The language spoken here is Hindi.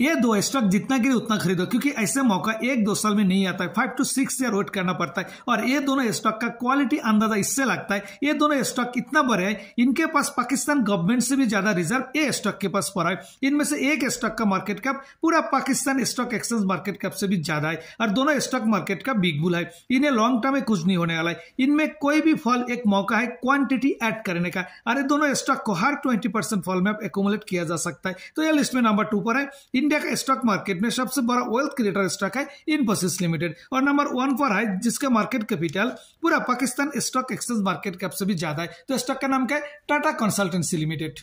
ये दो स्टॉक जितना गिरे उतना खरीदो क्योंकि ऐसे मौका एक दो साल में नहीं आता है five to six year wait करना पड़ता है और ये दोनों स्टॉक का क्वालिटी अंदाजा इससे लगता है ये दोनों स्टॉक इतना बड़े हैं इनके पास पाकिस्तान गवर्नमेंट से भी ज्यादा रिजर्व ए स्टॉक के पास पड़ा है इनमें से एक स्टॉक का मार्केट कैप पूरा Pakistan stock exchange market cap से भी ज्यादा है और दोनों स्टॉक मार्केट का बिग बुल है इन्हें लॉन्ग टर्म में कुछ नहीं होने वाला है इनमें कोई भी फॉल एक मौका है क्वांटिटी एड करने का अरे दोनों स्टॉक को हर ट्वेंटी फॉल में अकोमोलेट किया जा सकता है तो यह लिस्ट में नंबर टू पर है इंडिया का स्टॉक मार्केट में सबसे बड़ा वेल्थ क्रिएटर स्टॉक है इन्फोसिस लिमिटेड और नंबर वन पर है जिसका मार्केट कैपिटल पूरा Pakistan stock exchange market cap से भी ज्यादा है तो स्टॉक का नाम क्या है टाटा कंसल्टेंसी लिमिटेड